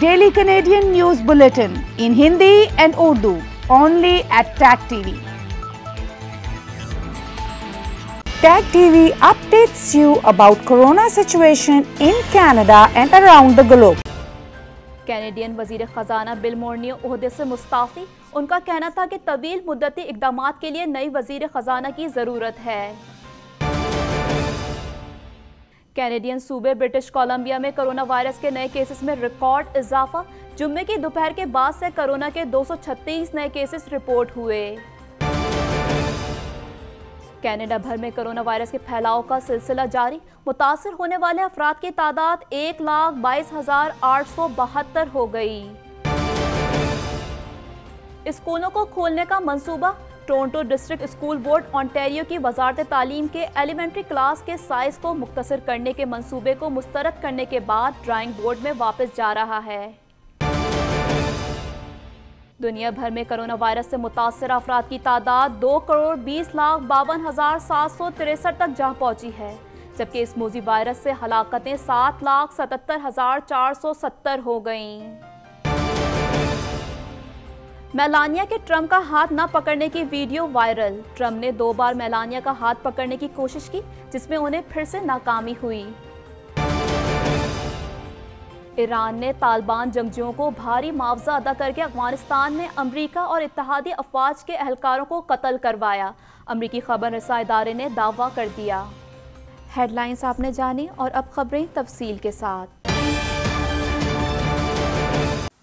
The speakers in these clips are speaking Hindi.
Daily Canadian news bulletin in Hindi and Urdu only at Tag TV Tag TV updates you about corona situation in Canada and around the globe Canadian वजीर ख़जाना बिल मोर्नियो अहदे से मुस्ताफ़ी उनका कहना था कि तवील मुद्दती इकदाम के लिए नई वजीर ख़जाना की ज़रूरत है कैनेडियन सूबे ब्रिटिश कोलंबिया में कोरोना वायरस के नए केसेस में रिकॉर्ड इजाफा जुम्मे की दोपहर के बाद से कोरोना के 236 नए केसेस रिपोर्ट हुए कनाडा भर में कोरोना वायरस के फैलाव का सिलसिला जारी मुतासर होने वाले अफराद की तादाद एक लाख बाईस हजार आठ सौ बहत्तर हो गई स्कूलों को खोलने का मंसूबा Toronto district school board Ontario की वजारत तालीम के एलिमेंट्री क्लास के साइज को मुख्तर करने के मंसूबे को मुस्तरद करने के बाद ड्राइंग बोर्ड में वापस जा रहा है दुनिया भर में कोरोना वायरस से मुतासर अफराद की तादाद दो करोड़ बीस लाख बावन हजार सात सौ तिरसठ तक जा पहुंची है जबकि इस मोजी वायरस से हलाकतें सात लाख सतहत्तर हजार चार सौ सत्तर हो गईं। मेलानिया के ट्रम्प का हाथ न पकड़ने की वीडियो वायरल ट्रम्प ने दो बार मेलानिया का हाथ पकड़ने की कोशिश की जिसमें उन्हें फिर से नाकामी हुई ईरान ने तालिबान जंगजुओं को भारी मुआवजा अदा करके अफगानिस्तान में अमरीका और इतिहादी अफवाज के अहलकारों को कत्ल करवाया अमरीकी खबर रसा इदारे ने दावा कर दिया हेडलाइंस आपने जानी और अब खबरें तफसील के साथ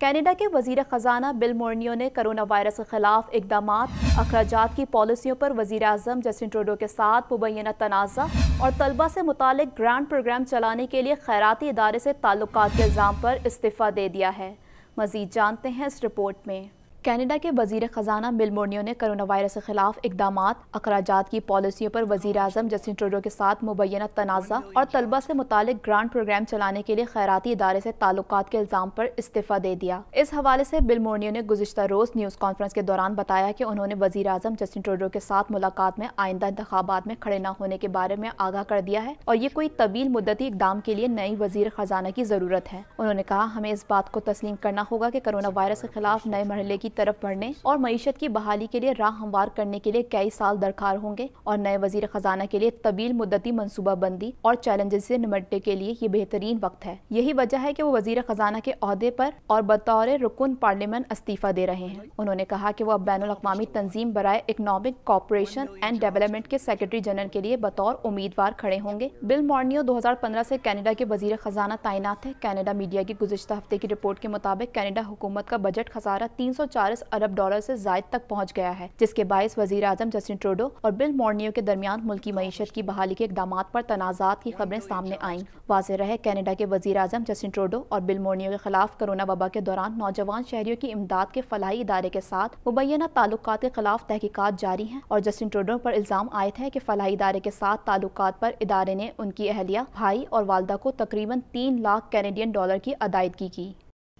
कैनेडा के वजीर ख़जाना बिल मोर्नियो ने करोना वायरस के खिलाफ इकदाम अखराज की पॉलिसियों पर वजी अजम जस्टिन ट्रोडो के साथ मुबैना तनाज़ा और तलबा से मुतल ग्रांट प्रोग्राम चलाने के लिए खैराती इदारे से ताल्लुक के इल्ज़ाम पर इस्तीफ़ा दे दिया है मज़ीद जानते हैं इस रिपोर्ट में कैनेडा के वजीर ख़जाना मिलमोर्नियो ने कोरोना वायरस के खिलाफ इकदाम अखराज की पॉलिसियों पर वजी अजम जस्टिन ट्रूडो के साथ मुबैना तनाज़ा और तलबा से मुतल ग्रांट प्रोग्राम चलाने के लिए खैराती इदारे से ताल्लुक के इल्ज़ाम पर इस्तीफ़ा दे दिया इस हवाले से बिलमोर्नियो ने गुजशत रोज़ न्यूज़ कॉन्फ्रेंस के दौरान बताया कि उन्होंने वजी अजम जस्टिन ट्रूडो के साथ मुलाकात में आइंदा इंतबात में खड़े न होने के बारे में आगाह कर दिया है और ये कोई तवील मुद्दती इकदाम के लिए नई वजीर ख़जाना की ज़रूरत है उन्होंने कहा हमें इस बात को तस्लीम करना होगा कि करोना वायरस के खिलाफ नए मरहले की की तरफ बढ़ने और मीशत की बहाली के लिए राह हमवार करने के लिए कई साल दरकार होंगे और नए वजीर खजाना के लिए तवील मुद्दती मनसूबाबंदी और चैलेंजेस से निमटने के लिए ये बेहतरीन वक्त है यही वजह है कि वो वजीर खजाना के अहदे पर और बतौर रुकन पार्लियामेंट इस्तीफा दे रहे हैं उन्होंने कहा कि वो अब बैन अवी तंजीम बरए इकनॉमिक कॉपरेशन एंड डेवलपमेंट के सेक्रेटरी जनरल के लिए बतौर उम्मीदवार खड़े होंगे बिल मॉर्नियो 2015 से कनाडा के वजीर खजाना तैनात है कनाडा मीडिया की गुजशत हफ्ते की रिपोर्ट के मुताबिक कनाडा हुकूमत का बजट खसारा तीन सौ चालीस अरब डॉलर से जायद तक पहुँच गया है जिसके बायस वजी अजम जस्टिन ट्रोडो और बिल मोर्नियो के दरमियान मुल्की मीशत की बहाली के इकदाम पर तनाजात की खबरें सामने आईं वाज रहे कैनेडा के वजी अजम जस्टिन ट्रोडो और बिल मोर्नियो के खिलाफ कोरोना वबा के दौरान नौजवान शहरियों की इमदाद के फलाही इदारे के साथ मुबैना ताल्लुक के खिलाफ तहकीकत जारी है और जस्टिन ट्रोडो पर इल्ज़ाम आयद है की फलाही इदारे के साथ ताल्लुक पर इदारे ने उनकी अहलिया भाई और वालदा को तकरीबन तीन लाख कैनेडियन डॉलर की अदायदगी की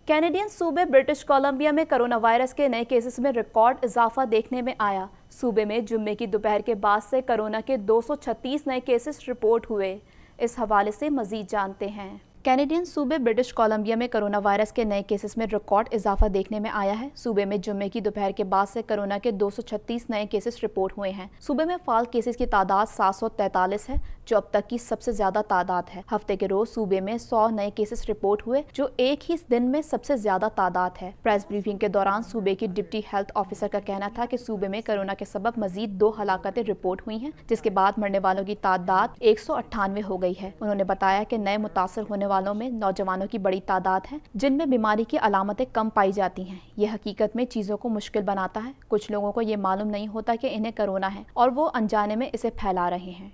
कैनेडियन सूबे ब्रिटिश कोलंबिया में कोरोना वायरस के नए केसेस में रिकॉर्ड इजाफा देखने में आया सूबे में जुम्मे की दोपहर के बाद से कोरोना के 236 नए केसेस रिपोर्ट हुए इस हवाले से मजीद जानते हैं कैनेडियन सूबे ब्रिटिश कोलंबिया में कोरोना वायरस के नए केसेस में रिकॉर्ड इजाफा देखने में आया है सूबे में जुम्मे की दोपहर के बाद से कोरोना के 236 नए केसेस रिपोर्ट हुए हैं सूबे में फाल केसेस की तादाद सात है जो अब तक की सबसे ज्यादा तादाद है हफ्ते के रोज सूबे में 100 नए केसेस रिपोर्ट हुए जो एक ही दिन में सबसे ज्यादा तादाद है प्रेस ब्रीफिंग के दौरान सूबे की डिप्टी हेल्थ ऑफिसर का कहना था की सूबे में कोरोना के सबब मजीद दो हलाकते रिपोर्ट हुई है जिसके बाद मरने वालों की तादाद एक हो गई है उन्होंने बताया की नए मुतासर होने वाले वालों में नौजवानों की बड़ी तादाद है जिनमें बीमारी की अलामतें कम पाई जाती हैं ये हकीकत में चीज़ों को मुश्किल बनाता है कुछ लोगों को ये मालूम नहीं होता कि इन्हें करोना है और वो अनजाने में इसे फैला रहे हैं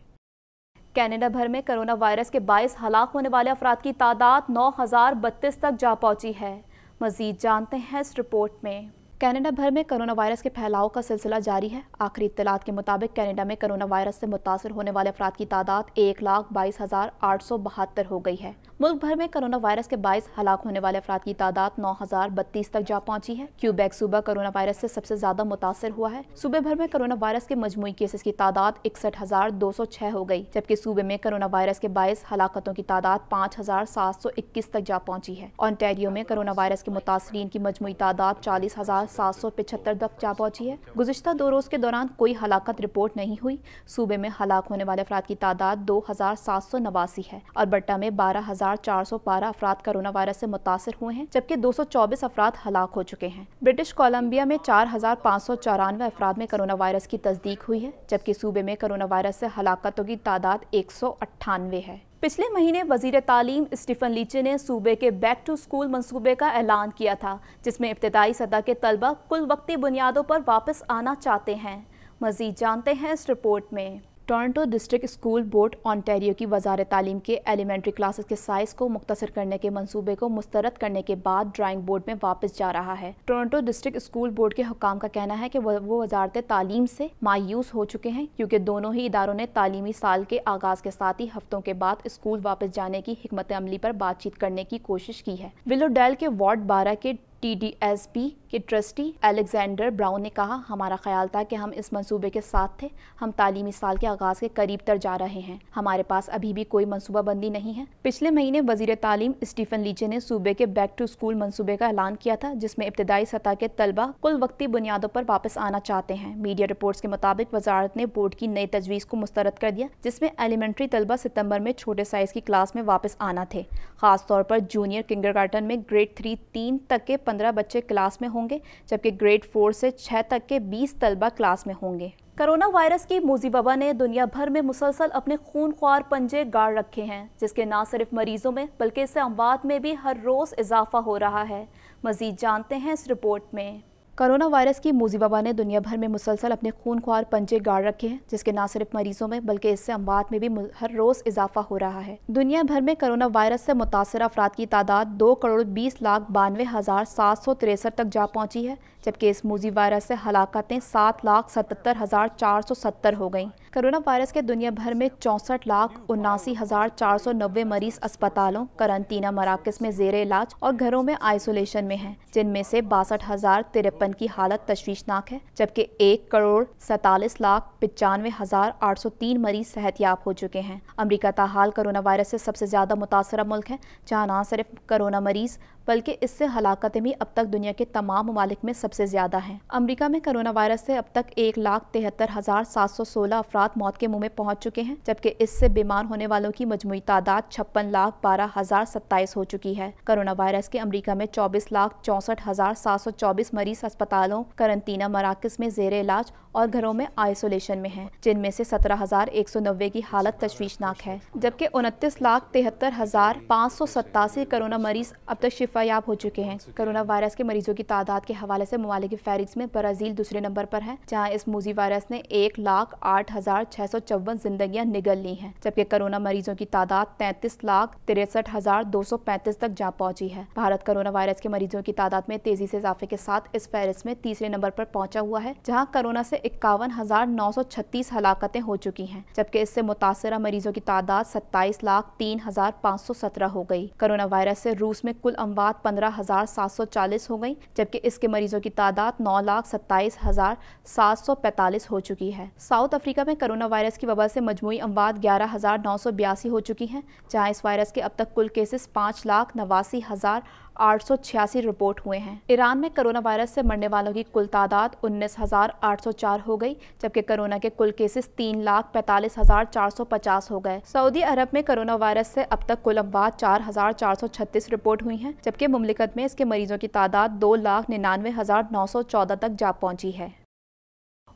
कैनेडा भर में करोना वायरस के बायस हलाक होने वाले अफराद की तादाद नौ तक जा पहुंची है मजीद जानते हैं इस रिपोर्ट में कनाडा भर में कोरोना वायरस के फैलाव का सिलसिला जारी है आखिरी इतलात के मुताबिक कनाडा में कोरोना वायरस से मुतासर होने वाले अफराद की तादाद एक लाख बाईस हजार आठ सौ बहत्तर हो गई है मुल्क भर में कोरोना वायरस के बाईस हलाक होने वाले अफराद की तादाद नौ हजार बत्तीस तक जा पहुंची है क्यूबेक सूबा कोरोना वायरस से सबसे ज्यादा मुतासर हुआ है सूबे भर में कोरोना वायरस के मजमू केसेस की तादाद इकसठ हजार दो सौ छह हो गई जबकि सूबे में कोरोना वायरस के बाईस हलाकतों की तादाद पाँच हजार सात सौ इक्कीस तक जा पहुंची है ऑनटेरियो में कोरोना वायरस के मुतासरी की मजमू तादाद चालीस हजार सात सौ पिछहत्तर तक जा पहुंची है गुजशत दो रोज़ के दौरान कोई हलाकत रिपोर्ट नहीं हुई सूबे में हलाक होने वाले अफराद की तादाद दो हज़ार सात सौ नवासी है और बट्टा में बारह हज़ार चार सौ बारह अफराद कोरोना वायरस से मुतासर हुए हैं जबकि दो सौ चौबीस अफराद हलाक हो चुके हैं ब्रिटिश कोलम्बिया में चार हज़ार पाँच सौ चौरानवे अफराद में कोरोना वायरस की तस्दीक हुई है जबकि सूबे में कोरोना वायरस से हलाकतों की तादाद एक सौ अट्ठानवे है पिछले महीने वजीर तालीम स्टीफन लीचे ने सूबे के बैक टू स्कूल मंसूबे का ऐलान किया था जिसमें इब्तदाई सदा के तलबा कुल वक्ती बुनियादों पर वापस आना चाहते हैं मज़ीद जानते हैं इस रिपोर्ट में Toronto district school board Ontario की वजार तालीम के एलिमेंट्री क्लासेस के साइज को मुख्तर करने के मनसूबे को मुस्तरद करने के बाद ड्राइंग बोर्ड में वापस जा रहा है टोरंटो डिस्ट्रिक्ट स्कूल बोर्ड के हकाम का कहना है कि वो वजारत तालीम से मायूस हो चुके हैं क्योंकि दोनों ही इदारों ने तालीमी साल के आगाज के साथ ही हफ्तों के बाद स्कूल वापस जाने की हमत अमली पर बातचीत करने की कोशिश की है विलोडेल के वार्ड बारह के टीडीएसपी के ट्रस्टी अलेक्जेंडर ब्राउन ने कहा हमारा ख्याल था कि हम इस मंसूबे के साथ थे हम तालीमी साल के आगाज़ के करीब तर जा रहे हैं हमारे पास अभी भी कोई बंदी नहीं है पिछले महीने वजीर तालीम स्टीफन लीचे ने सूबे के बैक टू स्कूल मनसूबे का ऐलान किया था जिसमें इब्तदाई सतह के तलबा कुल वक्ती बुनियादों पर वापस आना चाहते हैं मीडिया रिपोर्ट के मुताबिक वजारत ने बोर्ड की नई तजवीज़ को मुस्तरद कर दिया जिसमें एलिमेंट्री तलबा सितम्बर में छोटे साइज़ की क्लास में वापस आना थे खासतौर पर जूनियर किंगर में ग्रेड थ्री तीन तक के पंद्रह बच्चे क्लास में होंगे जबकि ग्रेड फोर से छः तक के बीस तलबा क्लास में होंगे कोरोना वायरस की मोजीबबा ने दुनिया भर में मुसलसल अपने खून ख्वार पंजे गाड़ रखे हैं जिसके ना सिर्फ मरीजों में बल्कि इससे अमवात में भी हर रोज़ इजाफा हो रहा है मज़ीद जानते हैं इस रिपोर्ट में कोरोना वायरस की मोजी वबा ने दुनिया भर में मुसलसल अपने खून ख्वार पंजे गाड़ रखे हैं जिसके न सिर्फ मरीजों में बल्कि इससे अमवात में भी हर रोज इजाफा हो रहा है दुनिया भर में कोरोना वायरस से मुतासर अफराद की तादाद दो करोड़ बीस लाख बानवे हज़ार सात सौ तिरसठ तक जा पहुंची है जबकि इस मोजी वायरस से हलाकतें सात लाख सतहत्तर हज़ार चार सौ सत्तर हो गईं कोरोना वायरस के दुनिया भर में चौंसठ लाख उन्नासी हज़ार चार सौ नब्बे मरीज अस्पतालों करंतना मराकज में जेर इलाज और घरों में आइसोलेशन में हैं जिनमें से बासठ हज़ार तिरपन की हालत तशवीशनाक है जबकि एक करोड़ सैतालीस लाख पचानवे हज़ार आठ सौ तीन मरीज सेहत याब हो चुके हैं अमरीका ताहाल कोरोना वायरस से सबसे ज़्यादा मुतासर मुल्क है जहाँ न सिर्फ कोरोना मरीज बल्कि इससे हलाकतें भी अब तक दुनिया के तमाम ममालिक में सबसे ज़्यादा हैं अमरीका में करोना वायरस से अब तक एक लाख तिहत्तर हज़ार सात सौ सोलह अफराद मौत के मुंह में पहुँच चुके हैं जबकि इससे बीमार होने वालों की मजमू तादाद छप्पन लाख बारह हज़ार सत्ताईस हो चुकी है करोना वायरस के अमरीका में चौबीस लाख चौसठ हज़ार सात सौ चौबीस मरीज अस्पतालों करंतना मराकज में जेर इलाज और घरों में आइसोलेशन में है जिनमें से सत्रह हजार एक सौ नब्बे की हालत तशवीशनाक है जबकि उनतीस लाख तिहत्तर हजार पाँच सौ सतासी कोरोना मरीज अब तक शिफ्ट शिफायाब हो चुके हैं कोरोना वायरस के मरीजों की तादाद के हवाले से ममालिक फहरिस्त में ब्राज़ील दूसरे नंबर पर है जहाँ इस मोजी वायरस ने एक लाख आठ हज़ार छह सौ चौवन जिंदगी निगल ली हैं जबकि कोरोना मरीजों की तादाद तैंतीस लाख तिरसठ हज़ार दो सौ पैंतीस तक जा पहुँची है भारत कोरोना वायरस के मरीजों की तादाद में तेजी से इजाफे के साथ इस फहरिस्त में तीसरे नंबर पर पहुंचा हुआ है जहाँ कोरोना से इक्यावन हजार नौ सौ छत्तीस हलाकतें हो चुकी हैं जबकि इससे मुतासरा मरीजों की तादाद सत्ताईस लाख तीन हजार पाँच सौ सत्रह हो गई कोरोना वायरस से रूस में कुल अमवा वफात पंद्रह हज़ार सात सौ चालीस हो गई जबकि इसके मरीजों की तादाद नौ लाख सत्ताईस हज़ार सात सौ पैतालीस हो चुकी है साउथ अफ्रीका में कोरोना वायरस की वबा से मजमू अमवात ग्यारह हज़ार नौ सौ बयासी हो चुकी हैं जहाँ इस वायरस के अब तक कुल केसेस पाँच लाख नवासी हज़ार 886 रिपोर्ट हुए हैं ईरान में कोरोना वायरस से मरने वालों की कुल तादाद 19,804 हो गई जबकि कोरोना के कुल केसेस तीन लाख पैंतालीस हजार चार सौ पचास हो गए सऊदी अरब में कोरोना वायरस से अब तक कुल अमवात चार हजार चार सौ छत्तीस रिपोर्ट हुई हैं जबकि मुमलिकत में इसके मरीजों की तादाद दो लाख निन्यानवे हजार नौ सौ चौदह तक जा पहुंची है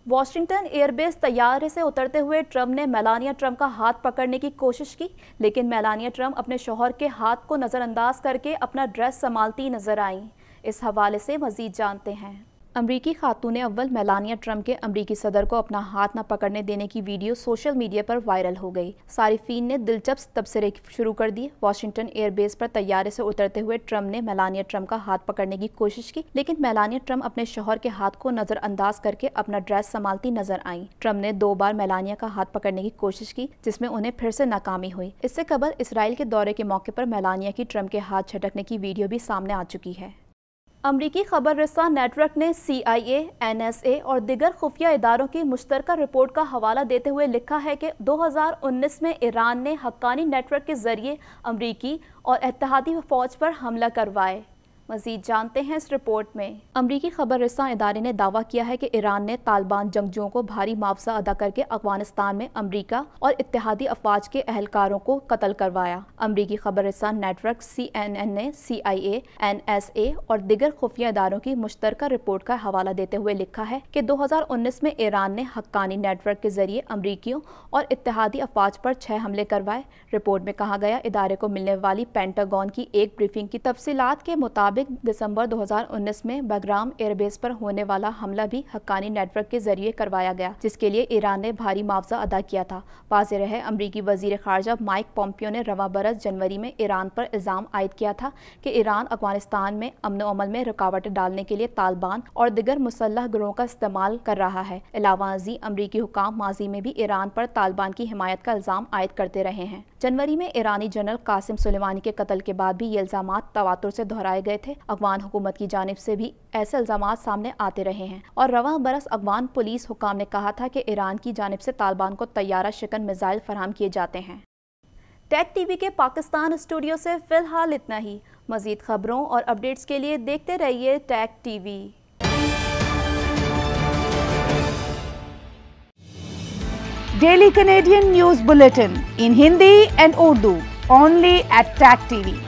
वॉशिंगटन एयरबेस तैयारे से उतरते हुए ट्रम्प ने मेलानिया ट्रम्प का हाथ पकड़ने की कोशिश की लेकिन मेलानिया ट्रम्प अपने शोहर के हाथ को नज़रअंदाज करके अपना ड्रेस संभालती नजर आई इस हवाले से मजीद जानते हैं अमरीकी खातून अव्वल मेलानिया ट्रम्प के अमरीकी सदर को अपना हाथ न पकड़ने देने की वीडियो सोशल मीडिया पर वायरल हो गई सारिफिन ने दिलचस्प तबसरे शुरू कर दिए वाशिंगटन एयरबेस पर तैयारे से उतरते हुए ट्रंप ने मेलानिया ट्रम्प का हाथ पकड़ने की कोशिश की लेकिन मेलानिया ट्रम्प अपने शोहर के हाथ को नजरअंदाज करके अपना ड्रेस संभालती नजर आई ट्रम्प ने दो बार मेलानिया का हाथ पकड़ने की कोशिश की जिसमे उन्हें फिर से नाकामी हुई इससे कबल इसराइल के दौरे के मौके पर मेलानिया की ट्रंप के हाथ छटकने की वीडियो भी सामने आ चुकी है अमरीकी खबर रसा नेटवर्क ने सी आई एन एस ए और दिगर खुफिया इदारों की मुश्तर रिपोर्ट का हवाला देते हुए लिखा है कि 2019 में ईरान ने हक्कानी नेटवर्क के जरिए अमरीकी और इतिहादी फौज पर हमला करवाए मजीद जानते हैं इस रिपोर्ट में अमरीकी खबर रसा इदारे ने दावा किया है कि ईरान ने तालिबान जंगजुओं को भारी मुआवजा अदा करके अफगानिस्तान में अमरीका और इतिहादी अफवाज के अहलकारों को कत्ल करवाया अमरीकी खबर रसा नेटवर्क सी एन एन ने सी आई ए एन एस ए और दिगर खुफिया इदारों की मुश्तर रिपोर्ट का हवाला देते हुए लिखा है की दो हजार उन्नीस में ईरान ने हक्कानी नेटवर्क के जरिए अमरीकियों और इतिहादी अफवाज पर छह हमले करवाए रिपोर्ट में कहा गया इदारे को मिलने वाली पेंटागॉन की एक ब्रीफिंग की तफसीत के मुताबिक मुताबिक दिसंबर 2019 में बगराम एयरबेस पर होने वाला हमला भी हक्कानी नेटवर्क के जरिए करवाया गया जिसके लिए ईरान ने भारी मुआवजा अदा किया था वाज रहे अमरीकी वजीर खारजा माइक पॉम्पियो ने रवा बरस जनवरी में ईरान पर इल्ज़ाम आयद किया था कि ईरान अफगानिस्तान में अमन अमल में रुकावटें डालने के लिए तालिबान और दिगर मुसलह ग्रोहों का इस्तेमाल कर रहा है अलावा अमरीकी हुकाम माजी में भी ईरान पर तालिबान की हिमायत का इल्ज़ाम आयद करते रहे हैं जनवरी में ईरानी जनरल कासिम सुलेमानी के कत्ल के बाद भी ये इल्ज़ाम तवातुर से दोहराए गए थे थे अफगान हुकूमत की जानब से भी ऐसे इल्जाम सामने आते रहे हैं और रवा बरस अफगान पुलिस हुकाम ने कहा था कि ईरान की जानब से तालिबान को तैयारा शिकन मिजाइल फराम किए जाते हैं टैक टीवी के पाकिस्तान स्टूडियो से फिलहाल इतना ही मजीद खबरों और अपडेट्स के लिए देखते रहिए Tag TV daily Canadian news bulletin in Hindi and Urdu only at Tag TV